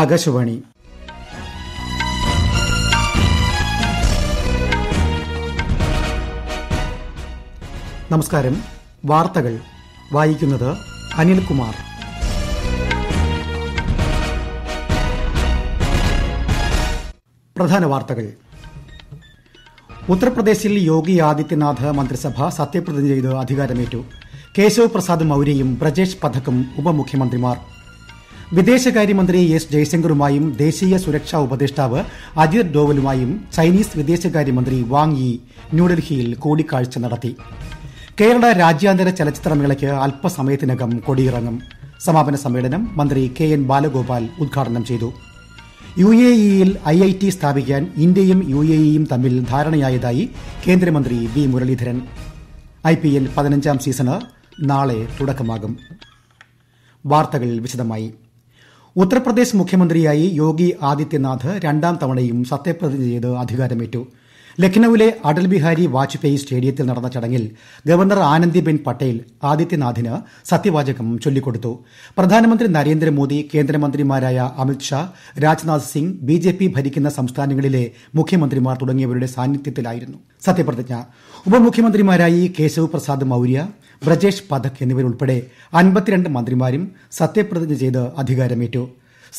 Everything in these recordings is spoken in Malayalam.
ആകാശവാണി നമസ്കാരം വാർത്തകൾ വായിക്കുന്നത് അനിൽകുമാർ പ്രധാന വാർത്തകൾ ഉത്തർപ്രദേശിൽ യോഗി ആദിത്യനാഥ് മന്ത്രിസഭ സത്യപ്രതിജ്ഞ ചെയ്ത് അധികാരമേറ്റു കേശവ് പ്രസാദ് മൌര്യയും ബ്രജേഷ് പഥക്കും ഉപമുഖ്യമന്ത്രിമാർ വിദേശകാര്യമന്ത്രി എസ് ജയശങ്കറുമായും ദേശീയ സുരക്ഷാ ഉപദേഷ്ടാവ് അജിത് ഡോവലുമായും ചൈനീസ് വിദേശകാര്യമന്ത്രി വാങ് യി ന്യൂഡൽഹിയിൽ കൂടിക്കാഴ്ച നടത്തി കേരള രാജ്യാന്തര ചലച്ചിത്രമേളയ്ക്ക് അല്പസമയത്തിനകം കൊടിയിറങ്ങും സമാപന സമ്മേളനം മന്ത്രി കെ എൻ ബാലഗോപാൽ ഉദ്ഘാടനം ചെയ്തു യു എ ഇയിൽ ഐ ഐ ടി സ്ഥാപിക്കാൻ ഇന്ത്യയും യു എ ഇയും തമ്മിൽ ധാരണയായതായി കേന്ദ്രമന്ത്രി V Muraleedharan I P L പതിനഞ്ചാം സീസണ് നാളെ തുടക്കമാകും വാർത്തകൾ വിശദമായി ഉത്തർപ്രദേശ് മുഖ്യമന്ത്രിയായി യോഗി ആദിത്യനാഥ് രണ്ടാം തവണയും സത്യപ്രതിജ്ഞ ചെയ്ത് അധികാരമേറ്റു ലഖ്നൌവിലെ അടൽ ബിഹാരി വാജ്പേയി സ്റ്റേഡിയത്തിൽ നടന്ന ചടങ്ങിൽ ഗവർണർ ആനന്ദിബെൻ പട്ടേൽ ആദിത്യനാഥിന് സത്യവാചകം ചൊല്ലിക്കൊടുത്തു പ്രധാനമന്ത്രി നരേന്ദ്രമോദി കേന്ദ്രമന്ത്രിമാരായ അമിത്ഷാ രാജ്നാഥ് സിംഗ് ബിജെപി ഭരിക്കുന്ന സംസ്ഥാനങ്ങളിലെ മുഖ്യമന്ത്രിമാർ തുടങ്ങിയവരുടെ സാന്നിധ്യത്തിലായിരുന്നു സത്യപ്രതിജ്ഞ ഉപമുഖ്യമന്ത്രിമാരായി കേശവ് പ്രസാദ് മൌര്യ ബ്രജേഷ് പഥക് എന്നിവരുൾപ്പെടെ അൻപത്തിരണ്ട് മന്ത്രിമാരും സത്യപ്രതിജ്ഞ ചെയ്ത് അധികാരമേറ്റു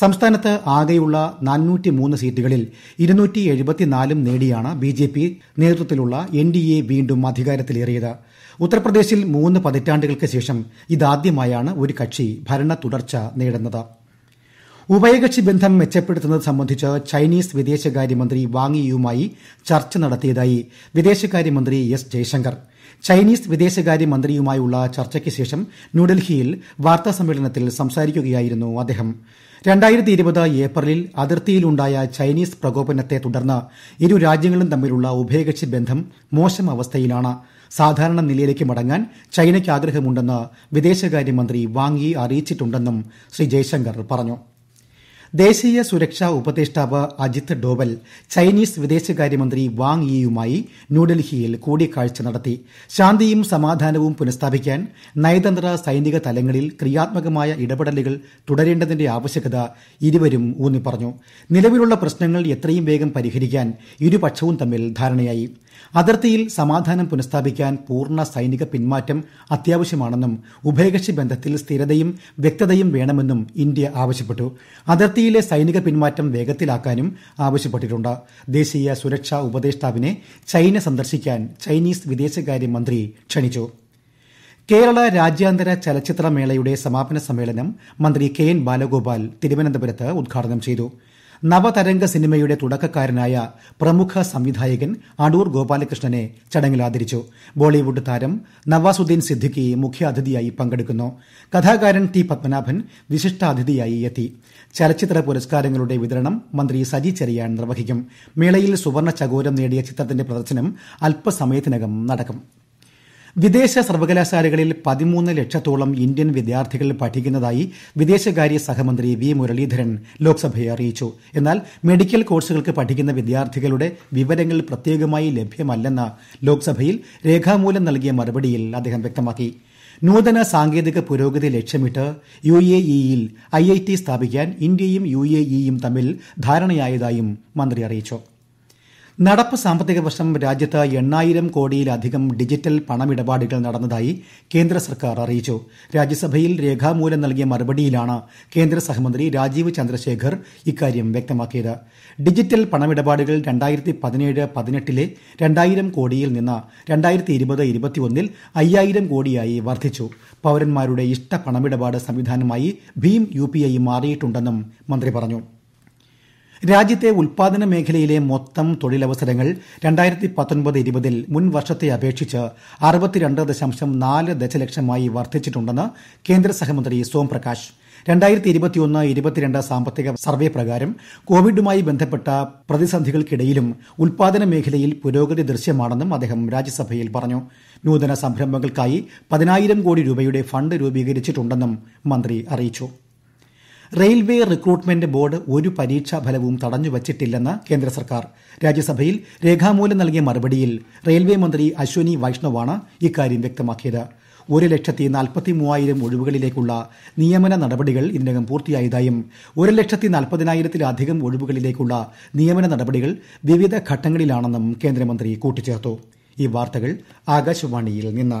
സംസ്ഥാനത്ത് ആകെയുള്ള നാനൂറ്റി മൂന്ന് സീറ്റുകളിൽ ഇരുന്നൂറ്റി എഴുപത്തിനാലും നേടിയാണ് ബി ജെ പി നേതൃത്വത്തിലുള്ള എൻ ഡി എ വീണ്ടും അധികാരത്തിലേറിയത് ഉത്തർപ്രദേശിൽ മൂന്ന് പതിറ്റാണ്ടുകൾക്ക് ശേഷം ഇതാദ്യമായാണ് ഒരു കക്ഷി ഭരണ തുടർച്ച നേടുന്നത് ഉഭയകക്ഷി ബന്ധം മെച്ചപ്പെടുത്തുന്നത് സംബന്ധിച്ച് ചൈനീസ് വിദേശകാര്യമന്ത്രി വാങ് യുമായി ചർച്ച നടത്തിയതായി വിദേശകാര്യമന്ത്രി എസ് ജയശങ്കർ ചൈനീസ് വിദേശകാര്യ മന്ത്രിയുമായുള്ള ചർച്ചയ്ക്ക് ശേഷം ന്യൂഡൽഹിയിൽ സമ്മേളനത്തിൽ സംസാരിക്കുകയായിരുന്നു അദ്ദേഹം ഏപ്രിലിൽ അതിർത്തിയിലുണ്ടായ ചൈനീസ് പ്രകോപനത്തെ തുടർന്ന് ഇരു രാജ്യങ്ങളും തമ്മിലുള്ള ഉഭയകക്ഷി ബന്ധം മോശം അവസ്ഥയിലാണ് സാധാരണ നിലയിലേക്ക് മടങ്ങാൻ ചൈനയ്ക്ക് ആഗ്രഹമുണ്ടെന്ന് വിദേശകാര്യമന്ത്രി വാങ് യി അറിയിച്ചിട്ടുണ്ടെന്നും ശ്രീ ജയശങ്കർ പറഞ്ഞു ദേശീയ സുരക്ഷാ ഉപദേഷ്ടാവ് അജിത് ഡോവൽ ചൈനീസ് വിദേശകാര്യമന്ത്രി വാങ് യിയുമായി ന്യൂഡൽഹിയിൽ കൂടിക്കാഴ്ച നടത്തി ശാന്തിയും സമാധാനവും പുനഃസ്ഥാപിക്കാൻ നയതന്ത്ര സൈനിക തലങ്ങളിൽ ക്രിയാത്മകമായ ഇടപെടലുകൾ തുടരേണ്ടതിന്റെ ആവശ്യകത ഇരുവരും ഊന്നിപ്പറഞ്ഞു നിലവിലുള്ള പ്രശ്നങ്ങൾ എത്രയും വേഗം പരിഹരിക്കാൻ ഇരുപക്ഷവും തമ്മിൽ ധാരണയായി അതിർത്തിയിൽ സമാധാനം പുനഃസ്ഥാപിക്കാൻ പൂർണ്ണ സൈനിക പിന്മാറ്റം അത്യാവശ്യമാണെന്നും ഉഭയകക്ഷി ബന്ധത്തിൽ സ്ഥിരതയും വ്യക്തതയും വേണമെന്നും ഇന്ത്യ ആവശ്യപ്പെട്ടു അതിർത്തിയിലെ സൈനിക പിന്മാറ്റം വേഗത്തിലാക്കാനും ആവശ്യപ്പെട്ടിട്ടുണ്ട് ദേശീയ സുരക്ഷാ ഉപദേഷ്ടാവിനെ ചൈന സന്ദർശിക്കാൻ ചൈനീസ് വിദേശകാര്യമന്ത്രി ക്ഷണിച്ചു കേരള രാജ്യാന്തര ചലച്ചിത്രമേളയുടെ സമാപന സമ്മേളനം മന്ത്രി കെ എൻ ബാലഗോപാൽ തിരുവനന്തപുരത്ത് ഉദ്ഘാടനം ചെയ്തു നവതരംഗ സിനിമയുടെ തുടക്കക്കാരനായ പ്രമുഖ സംവിധായകൻ അടൂർ ഗോപാലകൃഷ്ണനെ ചടങ്ങിൽ ആദരിച്ചു ബോളിവുഡ് താരം നവാസുദ്ദീൻ സിദ്ദിഖി മുഖ്യാതിഥിയായി പങ്കെടുക്കുന്നു കഥാകാരൻ ടി പത്മനാഭൻ വിശിഷ്ടാതിഥിയായി എത്തി ചലച്ചിത്ര പുരസ്കാരങ്ങളുടെ വിതരണം മന്ത്രി സജി ചെറിയാൻ നിർവഹിക്കും മേളയിൽ സുവർണ ചകോരം നേടിയ ചിത്രത്തിന്റെ പ്രദർശനം അല്പസമയത്തിനകം നടക്കും വിദേശ സർവകലാശാലകളിൽ പതിമൂന്ന് ലക്ഷത്തോളം ഇന്ത്യൻ വിദ്യാർത്ഥികൾ പഠിക്കുന്നതായി വിദേശകാര്യ സഹമന്ത്രി വി മുരളീധരൻ ലോക്സഭയെ അറിയിച്ചു എന്നാൽ മെഡിക്കൽ കോഴ്സുകൾക്ക് പഠിക്കുന്ന വിദ്യാർത്ഥികളുടെ വിവരങ്ങൾ പ്രത്യേകമായി ലഭ്യമല്ലെന്ന് ലോക്സഭയിൽ രേഖാമൂലം നൽകിയ മറുപടിയിൽ അദ്ദേഹം വ്യക്തമാക്കി നൂതന സാങ്കേതിക പുരോഗതി ലക്ഷ്യമിട്ട് യു എ ഇയിൽ ഐ ഐ ടി സ്ഥാപിക്കാൻ ഇന്ത്യയും യു എ ഇയും തമ്മിൽ ധാരണയായതായും മന്ത്രി അറിയിച്ചു നടപ്പ് സാമ്പത്തിക വർഷം രാജ്യത്ത് എണ്ണായിരം കോടിയിലധികം ഡിജിറ്റൽ പണമിടപാടുകൾ നടന്നതായി കേന്ദ്ര സർക്കാർ അറിയിച്ചു രാജ്യസഭയിൽ രേഖാമൂലം നൽകിയ മറുപടിയിലാണ് കേന്ദ്ര സഹമന്ത്രി രാജീവ് ചന്ദ്രശേഖർ ഇക്കാര്യം വ്യക്തമാക്കിയത് ഡിജിറ്റൽ പണമിടപാടുകൾ രണ്ടായിരത്തി പതിനേഴ് പതിനെട്ടിലെ രണ്ടായിരം കോടിയിൽ നിന്ന് രണ്ടായിരത്തി ഇരുപത് ഇരുപത്തിയൊന്നിൽ അയ്യായിരം കോടിയായി വർദ്ധിച്ചു പൌരന്മാരുടെ ഇഷ്ട പണമിടപാട് സംവിധാനമായി ഭീം യു മാറിയിട്ടുണ്ടെന്നും മന്ത്രി പറഞ്ഞു രാജ്യത്തെ ഉൽപാദന മേഖലയിലെ മൊത്തം തൊഴിലവസരങ്ങൾ രണ്ടായിരത്തി പത്തൊൻപത് ഇരുപതിൽ മുൻ വർഷത്തെ അപേക്ഷിച്ച് അറുപത്തിരണ്ട് ദശാംശം നാല് ദശലക്ഷമായി വർദ്ധിച്ചിട്ടുണ്ടെന്ന് കേന്ദ്ര സഹമന്ത്രി സോം പ്രകാശ് രണ്ടായിരത്തി ഇരുപത്തിയൊന്ന് ഇരുപത്തിരണ്ട് സാമ്പത്തിക സർവേ പ്രകാരം കോവിഡുമായി ബന്ധപ്പെട്ട പ്രതിസന്ധികൾക്കിടയിലും ഉൽപാദന മേഖലയിൽ പുരോഗതി ദൃശ്യമാണെന്നും അദ്ദേഹം രാജ്യസഭയിൽ പറഞ്ഞു നൂതന സംരംഭങ്ങൾക്കായി പതിനായിരം കോടി രൂപയുടെ ഫണ്ട് രൂപീകരിച്ചിട്ടുണ്ടെന്നും മന്ത്രി അറിയിച്ചു റെയിൽവേ റിക്രൂട്ട്മെന്റ് ബോർഡ് ഒരു പരീക്ഷാ ഫലവും തടഞ്ഞുവച്ചിട്ടില്ലെന്ന് കേന്ദ്ര സർക്കാർ രാജ്യസഭയിൽ രേഖാമൂലം നൽകിയ മറുപടിയിൽ റെയിൽവേ മന്ത്രി അശ്വനി വൈഷ്ണവാണ് ഇക്കാര്യം വ്യക്തമാക്കിയത് ഒരു ലക്ഷത്തി നാൽപ്പത്തി മൂവായിരം ഒഴിവുകളിലേക്കുള്ള നിയമന നടപടികൾ ഇതിനകം പൂർത്തിയായതായും ഒരു ലക്ഷത്തി നാൽപ്പതിനായിരത്തിലധികം ഒഴിവുകളിലേക്കുള്ള നിയമന നടപടികൾ വിവിധ ഘട്ടങ്ങളിലാണെന്നും കേന്ദ്രമന്ത്രി കൂട്ടിച്ചേർത്തു ഈ വാർത്തകൾ ആകാശവാണിയിൽ നിന്ന്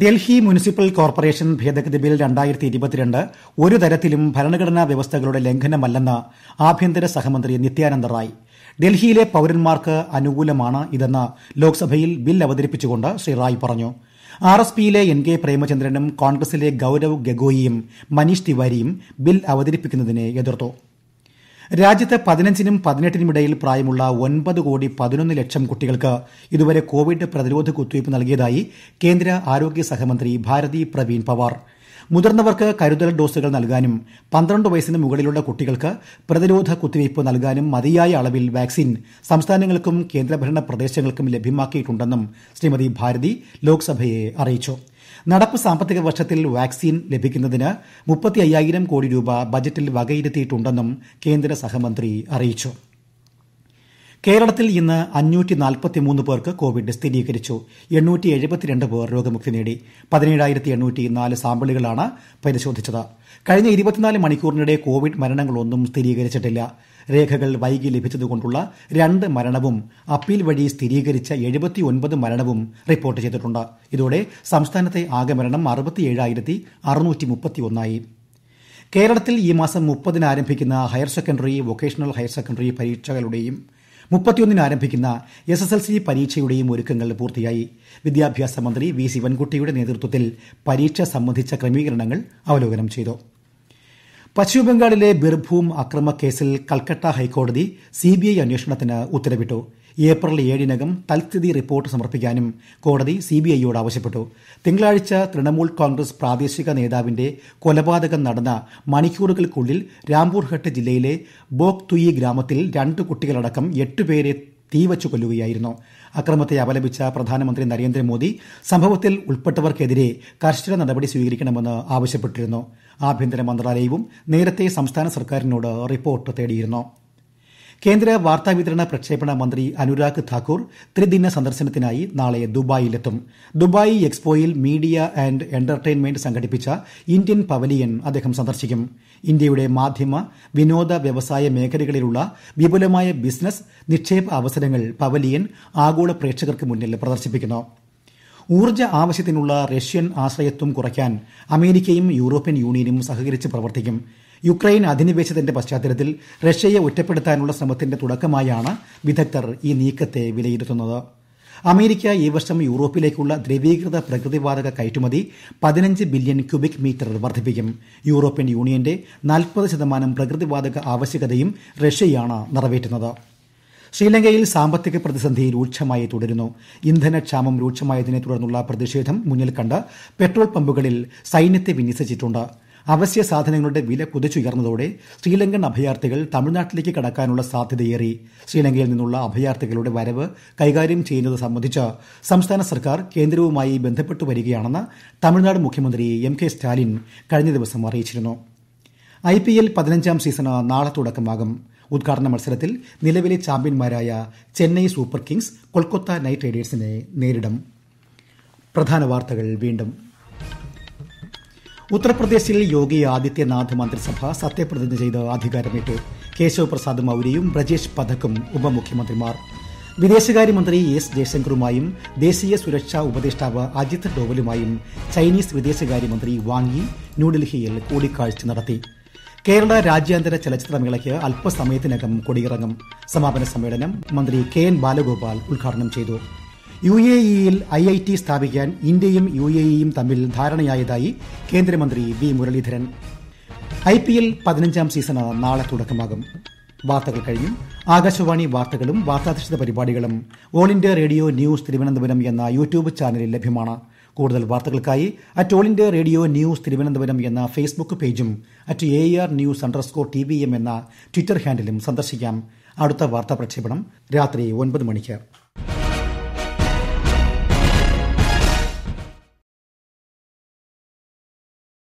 ഡൽഹി മുനിസിപ്പൽ കോർപ്പറേഷൻ ഭേദഗതി ബിൽ രണ്ടായിരത്തി ഇരുപത്തിരണ്ട് ഒരു തരത്തിലും ഭരണഘടനാ വ്യവസ്ഥകളുടെ ലംഘനമല്ലെന്ന് ആഭ്യന്തര സഹമന്ത്രി നിത്യാനന്ദ റായ് ഡൽഹിയിലെ പൌരന്മാർക്ക് അനുകൂലമാണ് ഇതെന്ന് ലോക്സഭയിൽ ബിൽ അവതരിപ്പിച്ചുകൊണ്ട് ശ്രീ റായ് പറഞ്ഞു ആർ എസ് പിയിലെ എൻ കെ പ്രേമചന്ദ്രനും കോൺഗ്രസിലെ ഗൌരവ് ഗഗോയിയും മനീഷ് തിവാരിയും ബിൽ അവതരിപ്പിക്കുന്നതിനെ എതിർത്തു രാജ്യത്ത് പതിനഞ്ചിനും പതിനെട്ടിനും ഇടയിൽ പ്രായമുള്ള ഒൻപത് കോടി പതിനൊന്ന് ലക്ഷം കുട്ടികൾക്ക് ഇതുവരെ കോവിഡ് പ്രതിരോധ കുത്തിവയ്പ് നൽകിയതായി കേന്ദ്ര ആരോഗ്യ സഹമന്ത്രി ഭാരതി പ്രവീൺ പവാർ മുതിർന്നവർക്ക് കരുതൽ ഡോസുകൾ നൽകാനും പന്ത്രണ്ട് വയസ്സിന് മുകളിലുള്ള കുട്ടികൾക്ക് പ്രതിരോധ കുത്തിവയ്പ് നൽകാനും മതിയായ അളവിൽ വാക്സിൻ സംസ്ഥാനങ്ങൾക്കും കേന്ദ്രഭരണ പ്രദേശങ്ങൾക്കും ലഭ്യമാക്കിയിട്ടുണ്ടെന്നും ശ്രീമതി ഭാരതി ലോക്സഭയെ അറിയിച്ചു നടപ്പ് സാമ്പത്തിക വർഷത്തിൽ വാക്സിൻ ലഭിക്കുന്നതിന് മുപ്പത്തി അയ്യായിരം കോടി രൂപ ബജറ്റിൽ വകയിരുത്തിയിട്ടുണ്ടെന്നും കേന്ദ്ര സഹമന്ത്രി അറിയിച്ചു കേരളത്തിൽ ഇന്ന് അഞ്ഞൂറ്റി നാൽപ്പത്തിമൂന്ന് പേർക്ക് കോവിഡ് സ്ഥിരീകരിച്ചു എണ്ണൂറ്റി എഴുപത്തിരണ്ട് പേർ രോഗമുക്തി നേടി പതിനേഴായിരത്തി എണ്ണൂറ്റി നാല് സാമ്പിളുകളാണ് പരിശോധിച്ചത് കഴിഞ്ഞ ഇരുപത്തിനാല് മണിക്കൂറിനിടെ കോവിഡ് മരണങ്ങളൊന്നും സ്ഥിരീകരിച്ചിട്ടില്ല രേഖകൾ വൈകി ലഭിച്ചതുകൊണ്ടുള്ള രണ്ട് മരണവും അപ്പീൽ വഴി സ്ഥിരീകരിച്ച എഴുപത്തിയൊൻപത് മരണവും റിപ്പോർട്ട് ചെയ്തിട്ടുണ്ട് ഇതോടെ സംസ്ഥാനത്തെ ആകെ മരണം അറുപത്തിയേഴായിരത്തി അറുന്നൂറ്റി മുപ്പത്തിയൊന്നായി കേരളത്തിൽ ഈ മാസം മുപ്പതിന് ആരംഭിക്കുന്ന higher secondary vocational higher secondary പരീക്ഷകളുടെയും മുപ്പത്തിയൊന്നിന് ആരംഭിക്കുന്ന എസ് എസ് എൽ സി പരീക്ഷയുടെയും ഒരുക്കങ്ങൾ പൂർത്തിയായി വിദ്യാഭ്യാസ മന്ത്രി വി ശിവൻകുട്ടിയുടെ നേതൃത്വത്തിൽ പരീക്ഷ സംബന്ധിച്ച ക്രമീകരണങ്ങൾ അവലോകനം ചെയ്തു പശ്ചിമബംഗാളിലെ ബിർഭൂം അക്രമക്കേസിൽ കൽക്കട്ട ഹൈക്കോടതി സിബിഐ അന്വേഷണത്തിന് ഉത്തരവിട്ടു ഏപ്രിൽ ഏഴിനകം തൽസ്ഥിതി റിപ്പോർട്ട് സമർപ്പിക്കാനും കോടതി സി ബി ഐയോട് ആവശ്യപ്പെട്ടു തിങ്കളാഴ്ച തൃണമൂൽ കോൺഗ്രസ് പ്രാദേശിക നേതാവിന്റെ കൊലപാതകം നടന്ന മണിക്കൂറുകൾക്കുള്ളിൽ രാംപൂർഹട്ട് ജില്ലയിലെ ബോക് തുയി ഗ്രാമത്തിൽ രണ്ട് കുട്ടികളടക്കം എട്ടുപേരെ തീവച്ചു കൊല്ലുകയായിരുന്നു അക്രമത്തെ അപലപിച്ച പ്രധാനമന്ത്രി നരേന്ദ്രമോദി സംഭവത്തിൽ ഉൾപ്പെട്ടവർക്കെതിരെ കർശന നടപടി സ്വീകരിക്കണമെന്ന് ആവശ്യപ്പെട്ടിരുന്നു ആഭ്യന്തര മന്ത്രാലയവും നേരത്തെ സംസ്ഥാന സർക്കാരിനോട് റിപ്പോർട്ട് തേടിയിരുന്നു കേന്ദ്ര വാർത്താവിതരണ പ്രക്ഷേപണ മന്ത്രി അനുരാഗ് താക്കൂർ ത്രിദിന സന്ദർശനത്തിനായി നാളെ ദുബായിലെത്തും ദുബായ് എക്സ്പോയിൽ മീഡിയ ആന്റ് എന്റർടൈൻമെന്റ് സംഘടിപ്പിച്ച ഇന്ത്യൻ പവലിയൻ അദ്ദേഹം സന്ദർശിക്കും ഇന്ത്യയുടെ മാധ്യമ വിനോദ വ്യവസായ മേഖലകളിലുള്ള വിപുലമായ ബിസിനസ് നിക്ഷേപ അവസരങ്ങൾ പവലിയൻ ആഗോള പ്രേക്ഷകർക്ക് മുന്നിൽ പ്രദർശിപ്പിക്കുന്നു ഊർജ്ജ ആവശ്യത്തിനുള്ള റഷ്യൻ ആശ്രയത്വം കുറയ്ക്കാൻ അമേരിക്കയും യൂറോപ്യൻ യൂണിയനും സഹകരിച്ച് പ്രവർത്തിക്കും യുക്രൈൻ അധിനിവേശത്തിന്റെ പശ്ചാത്തലത്തിൽ റഷ്യയെ ഒറ്റപ്പെടുത്താനുള്ള ശ്രമത്തിന്റെ തുടക്കമായാണ് വിദഗ്ധർ ഈ നീക്കത്തെ വിലയിരുത്തുന്നത് അമേരിക്ക ഈ വർഷം യൂറോപ്പിലേക്കുള്ള ദ്രവീകൃത പ്രകൃതിവാതക കയറ്റുമതി പതിനഞ്ച് ബില്യൺ ക്യൂബിക് മീറ്റർ വർദ്ധിപ്പിക്കും യൂറോപ്യൻ യൂണിയന്റെ നാൽപ്പത് ശതമാനം പ്രകൃതിവാതക ആവശ്യകതയും റഷ്യയാണ് നിറവേറ്റുന്നത് ശ്രീലങ്കയിൽ സാമ്പത്തിക പ്രതിസന്ധി രൂക്ഷമായി തുടരുന്നു ഇന്ധനക്ഷാമം രൂക്ഷമായതിനെ തുടർന്നുള്ള പ്രതിഷേധം മുന്നിൽ കണ്ട് പെട്രോൾ പമ്പുകളിൽ സൈന്യത്തെ വിന്യസിച്ചിട്ടുണ്ട് അവശ്യ സാധനങ്ങളുടെ വില കുതിച്ചുയർന്നതോടെ ശ്രീലങ്കൻ അഭയാർത്ഥികൾ തമിഴ്നാട്ടിലേക്ക് കടക്കാനുള്ള സാധ്യതയേറി ശ്രീലങ്കയിൽ നിന്നുള്ള അഭയാർത്ഥികളുടെ വരവ് കൈകാര്യം ചെയ്യുന്നത് സംബന്ധിച്ച് സംസ്ഥാന സർക്കാർ കേന്ദ്രവുമായി ബന്ധപ്പെട്ടു വരികയാണെന്ന് തമിഴ്നാട് മുഖ്യമന്ത്രി എം കെ സ്റ്റാലിൻ കഴിഞ്ഞ ദിവസം അറിയിച്ചിരുന്നു ഐ പി എൽ പതിനഞ്ചാം സീസണ് നാളെ തുടക്കമാകും ഉദ്ഘാടന മത്സരത്തിൽ നിലവിലെ ചാമ്പ്യന്മാരായ Chennai Super Kings Kolkata Knight റൈഡേഴ്സിനെ നേരിടും പ്രധാന വാർത്തകൾ വീണ്ടും ഉത്തർപ്രദേശിൽ യോഗി ആദിത്യനാഥ് മന്ത്രിസഭ സത്യപ്രതിജ്ഞ ചെയ്ത് അധികാരമേറ്റു കേശവ് പ്രസാദ് മൌര്യയും ബ്രജേഷ് പഥക്കും ഉപമുഖ്യമന്ത്രിമാർ വിദേശകാര്യമന്ത്രി എസ് ജയശങ്കറുമായും ദേശീയ സുരക്ഷാ ഉപദേഷ്ടാവ് അജിത് ഡോവലുമായും ചൈനീസ് വിദേശകാര്യമന്ത്രി വാങ്യി ന്യൂഡൽഹിയിൽ കൂടിക്കാഴ്ച നടത്തി കേരള രാജ്യാന്തര ചലച്ചിത്രമേളയ്ക്ക് അല്പസമയത്തിനകം കൊടിയിറങ്ങും സമാപന സമ്മേളനം മന്ത്രി കെ എൻ ബാലഗോപാൽ ഉദ്ഘാടനം ചെയ്തു യു എ ഇയിൽ ഐ ഐ ടി സ്ഥാപിക്കാൻ ഇന്ത്യയും യു എ ഇയും തമ്മിൽ ധാരണയായതായി കേന്ദ്രമന്ത്രി V Muraleedharan I P L പതിനഞ്ചാം സീസണ് നാളെ തുടക്കമാകും വാർത്തകൾ കഴിഞ്ഞു ആകാശവാണി വാർത്തകളും വാർത്താധിഷ്ഠിത പരിപാടികളും all India radio news Thiruvananthapuram എന്ന യൂട്യൂബ് ചാനലിൽ ലഭ്യമാണ് കൂടുതൽ വാർത്തകൾക്കായി at all India radio news Thiruvananthapuram എന്ന ഫേസ്ബുക്ക് പേജും at A R news underscore T V M എന്ന ട്വിറ്റർ ഹാൻഡിലും സന്ദർശിക്കാം അടുത്ത വാർത്താ പ്രക്ഷേപണം രാത്രി ഒൻപത് മണിക്ക്